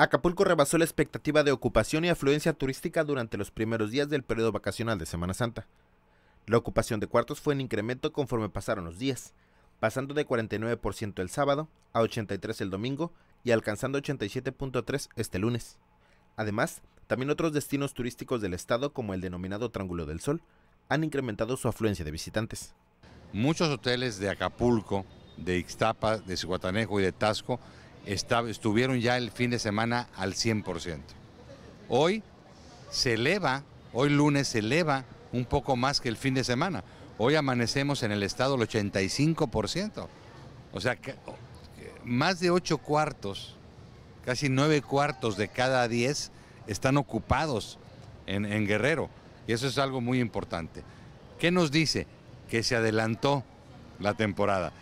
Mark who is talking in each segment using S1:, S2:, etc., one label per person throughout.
S1: Acapulco rebasó la expectativa de ocupación y afluencia turística durante los primeros días del periodo vacacional de Semana Santa. La ocupación de cuartos fue en incremento conforme pasaron los días, pasando de 49% el sábado a 83% el domingo y alcanzando 87.3% este lunes. Además, también otros destinos turísticos del estado, como
S2: el denominado Triángulo del Sol, han incrementado su afluencia de visitantes. Muchos hoteles de Acapulco, de Ixtapa, de Cihuatanejo y de Tasco estuvieron ya el fin de semana al 100%. Hoy se eleva, hoy lunes se eleva un poco más que el fin de semana. Hoy amanecemos en el estado el 85%. O sea, que oh, más de 8 cuartos, casi nueve cuartos de cada 10 están ocupados en, en Guerrero. Y eso es algo muy importante. ¿Qué nos dice? Que se adelantó
S3: la temporada.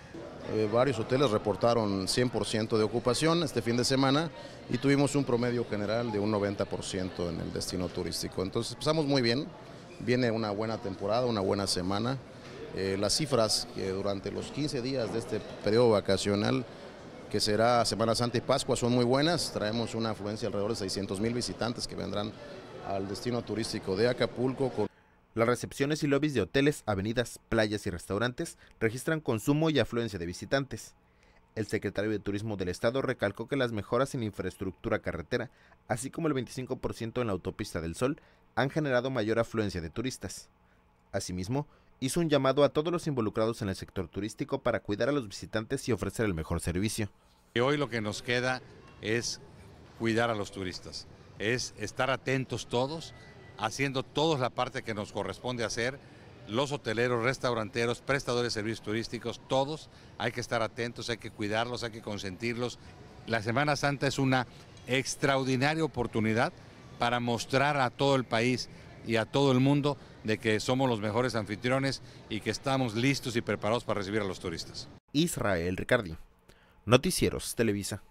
S3: Eh, varios hoteles reportaron 100% de ocupación este fin de semana y tuvimos un promedio general de un 90% en el destino turístico. Entonces empezamos muy bien, viene una buena temporada, una buena semana. Eh, las cifras que durante los 15 días de este periodo vacacional, que será Semana Santa y Pascua, son muy buenas. Traemos una afluencia alrededor de 600 mil visitantes que vendrán al destino turístico de
S1: Acapulco. Con las recepciones y lobbies de hoteles, avenidas, playas y restaurantes registran consumo y afluencia de visitantes. El secretario de Turismo del Estado recalcó que las mejoras en infraestructura carretera, así como el 25% en la autopista del Sol, han generado mayor afluencia de turistas. Asimismo, hizo un llamado a todos los involucrados en el sector turístico para cuidar a los visitantes y ofrecer el mejor servicio.
S2: hoy lo que nos queda es cuidar a los turistas, es estar atentos todos haciendo todos la parte que nos corresponde hacer. Los hoteleros, restauranteros, prestadores de servicios turísticos, todos hay que estar atentos, hay que cuidarlos, hay que consentirlos. La Semana Santa es una extraordinaria oportunidad para mostrar a todo el país y a todo el mundo de que somos los mejores anfitriones y que estamos listos y preparados para recibir a los turistas. Israel Ricardi, Noticieros Televisa.